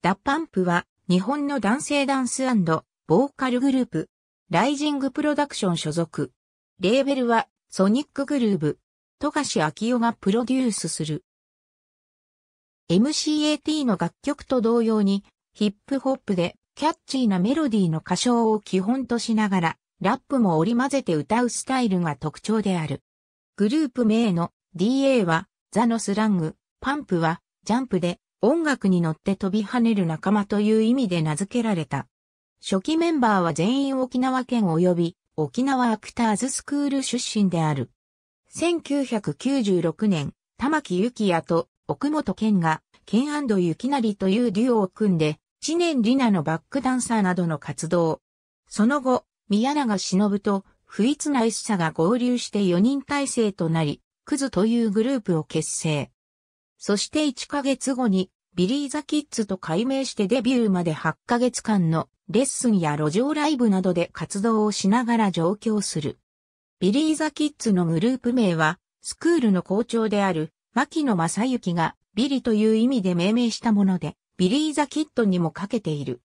ダパンプは日本の男性ダンスボーカルグループ、ライジングプロダクション所属。レーベルはソニックグルーブ、富樫明夫がプロデュースする。MCAT の楽曲と同様にヒップホップでキャッチーなメロディーの歌唱を基本としながらラップも織り混ぜて歌うスタイルが特徴である。グループ名の DA はザのスラング、パンプはジャンプで音楽に乗って飛び跳ねる仲間という意味で名付けられた。初期メンバーは全員沖縄県及び沖縄アクターズスクール出身である。1996年、玉木幸也と奥本健が、健幸成というデュオを組んで、知念里奈のバックダンサーなどの活動。その後、宮永忍と不逸な一茶が合流して4人体制となり、クズというグループを結成。そして1ヶ月後に、ビリー・ザ・キッズと改名してデビューまで8ヶ月間のレッスンや路上ライブなどで活動をしながら上京する。ビリー・ザ・キッズのグループ名は、スクールの校長である、牧野正幸が、ビリという意味で命名したもので、ビリー・ザ・キッドにもかけている。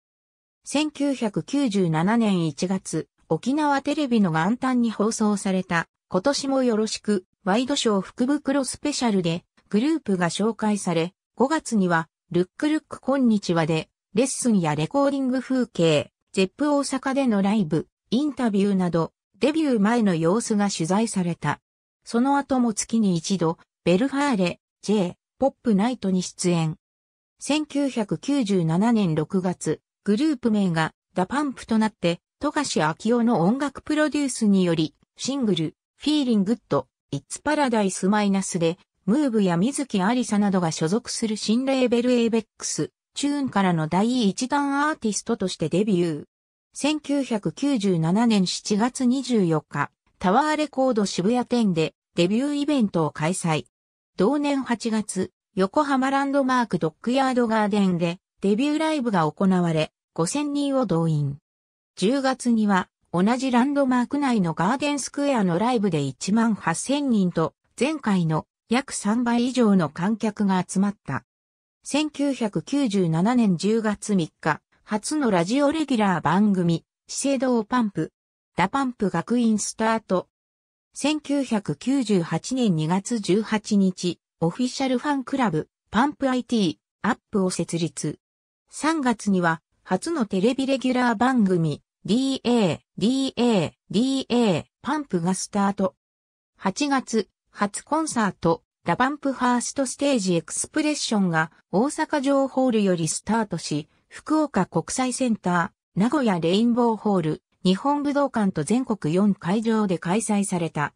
1997年1月、沖縄テレビの元旦に放送された、今年もよろしく、ワイドショー福袋スペシャルで、グループが紹介され、5月には、ルックルックこんにちはで、レッスンやレコーディング風景、ゼップ大阪でのライブ、インタビューなど、デビュー前の様子が取材された。その後も月に一度、ベルファーレ、J、ポップナイトに出演。1997年6月、グループ名がダパンプとなって、富樫昭雄の音楽プロデュースにより、シングル、Feeling Good, It's Paradise- でムーブや水木ありさなどが所属する新レーベルエイベックス、チューンからの第一弾アーティストとしてデビュー。1997年7月24日、タワーレコード渋谷店でデビューイベントを開催。同年8月、横浜ランドマークドックヤードガーデンでデビューライブが行われ、5000人を動員。10月には、同じランドマーク内のガーデンスクエアのライブで1万8000人と、前回の約3倍以上の観客が集まった。1997年10月3日、初のラジオレギュラー番組、資生堂パンプ、ダパンプ学院スタート。1998年2月18日、オフィシャルファンクラブ、パンプ IT、アップを設立。3月には、初のテレビレギュラー番組、DA、DA、DA、パンプがスタート。8月、初コンサート、ダバンプファーストステージエクスプレッションが大阪城ホールよりスタートし、福岡国際センター、名古屋レインボーホール、日本武道館と全国4会場で開催された。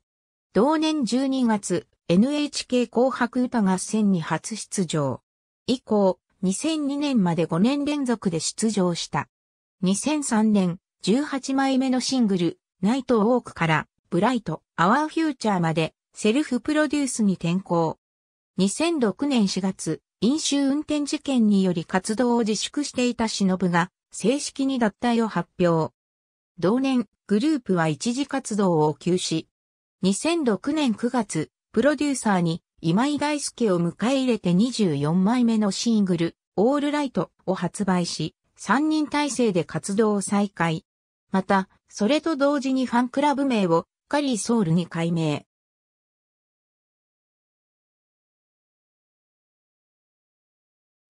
同年12月、NHK 紅白歌合戦に初出場。以降、2002年まで5年連続で出場した。2003年、18枚目のシングル、ナイトウォークから、ブライト、アワーフューチャーまで、セルフプロデュースに転向。2006年4月、飲酒運転事件により活動を自粛していた忍が、正式に脱退を発表。同年、グループは一時活動を休止。2006年9月、プロデューサーに今井大輔を迎え入れて24枚目のシングル、オールライトを発売し、3人体制で活動を再開。また、それと同時にファンクラブ名をカリーソウルに改名。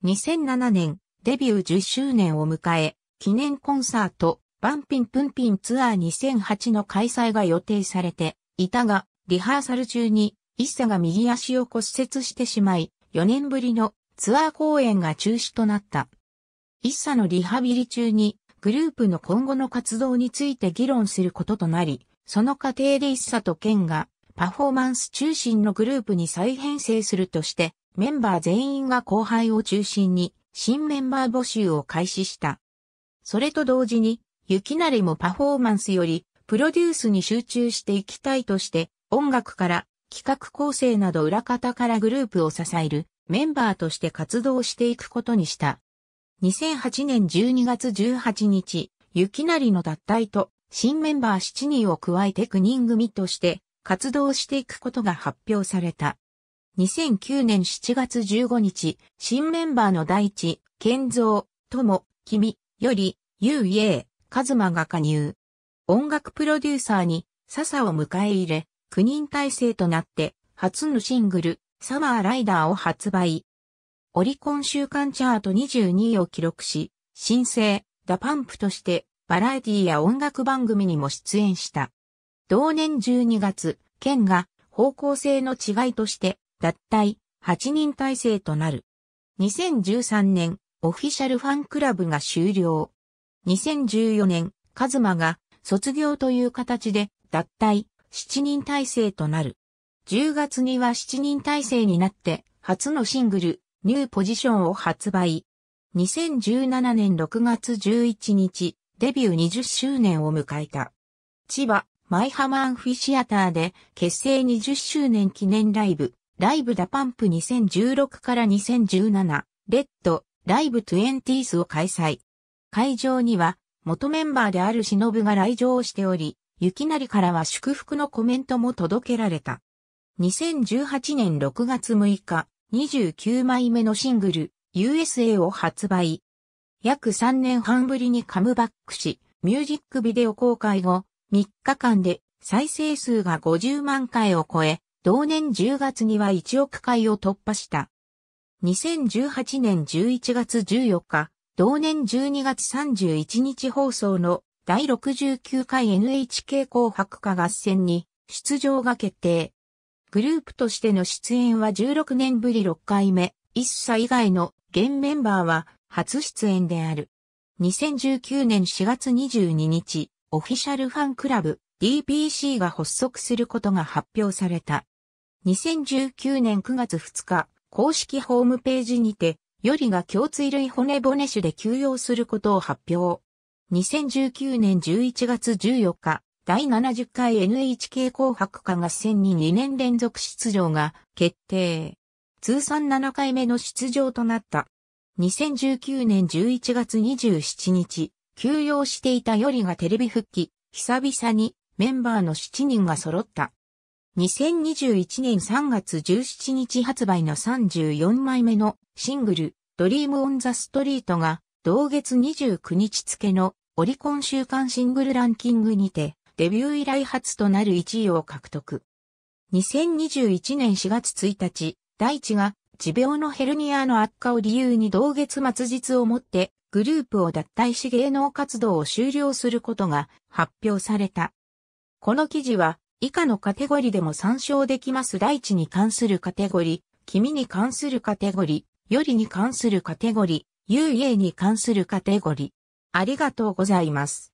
2007年、デビュー10周年を迎え、記念コンサート、バンピンプンピンツアー2008の開催が予定されていたが、リハーサル中に、一茶が右足を骨折してしまい、4年ぶりのツアー公演が中止となった。一茶のリハビリ中に、グループの今後の活動について議論することとなり、その過程で一茶とケンが、パフォーマンス中心のグループに再編成するとして、メンバー全員が後輩を中心に新メンバー募集を開始した。それと同時に、雪成もパフォーマンスよりプロデュースに集中していきたいとして、音楽から企画構成など裏方からグループを支えるメンバーとして活動していくことにした。2008年12月18日、雪成の脱退と新メンバー7人を加えて9人組として活動していくことが発表された。2009年7月15日、新メンバーの第一、健造、友、君、より、ゆうえい、かずが加入。音楽プロデューサーに、笹を迎え入れ、9人体制となって、初のシングル、サマーライダーを発売。オリコン週間チャート22位を記録し、新生、ダパンプとして、バラエティや音楽番組にも出演した。同年12月、県が、方向性の違いとして、脱退、8人体制となる。2013年、オフィシャルファンクラブが終了。2014年、カズマが卒業という形で脱退、7人体制となる。10月には7人体制になって初のシングル、ニューポジションを発売。2017年6月11日、デビュー20周年を迎えた。千葉、舞浜アンフィシアターで結成20周年記念ライブ、ライブダパンプ2016から2017、レッド、ライブ20スを開催。会場には、元メンバーである忍が来場をしており、雪なりからは祝福のコメントも届けられた。2018年6月6日、29枚目のシングル、USA を発売。約3年半ぶりにカムバックし、ミュージックビデオ公開後、3日間で再生数が50万回を超え、同年10月には1億回を突破した。2018年11月14日、同年12月31日放送の第69回 NHK 紅白歌合戦に出場が決定。グループとしての出演は16年ぶり6回目、一切以外の現メンバーは初出演である。2019年4月22日、オフィシャルファンクラブ DPC が発足することが発表された。2019年9月2日、公式ホームページにて、よりが胸椎類骨骨種で休養することを発表。2019年11月14日、第70回 NHK 紅白歌合戦に2年連続出場が決定。通算7回目の出場となった。2019年11月27日、休養していたよりがテレビ復帰、久々にメンバーの7人が揃った。2021年3月17日発売の34枚目のシングル、ドリームオンザストリートが、同月29日付のオリコン週間シングルランキングにて、デビュー以来初となる1位を獲得。2021年4月1日、大地が持病のヘルニアの悪化を理由に同月末日をもってグループを脱退し芸能活動を終了することが発表された。この記事は以下のカテゴリでも参照できます大地に関するカテゴリ、君に関するカテゴリ、よりに関するカテゴリ、遊泳に関するカテゴリ。ありがとうございます。